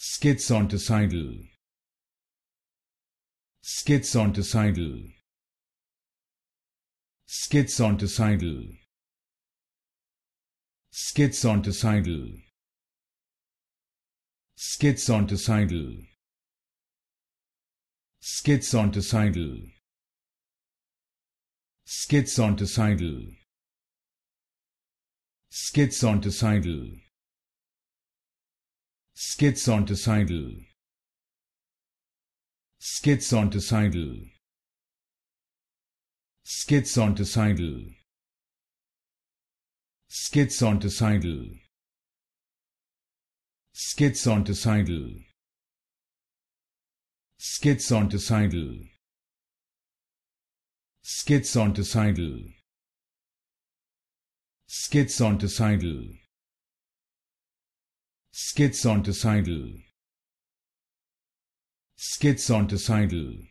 skits onto sidle skits onto sidle skits onto sidle skits onto sidle skits onto sidle skits onto sidle skits onto sidle skits onto sidle skits onto sidle skits onto sidle skits onto sidle skits onto sidle skits onto sidle skits onto sidle skits onto sidle skits onto sidle Skits onto sidle Skits onto sidle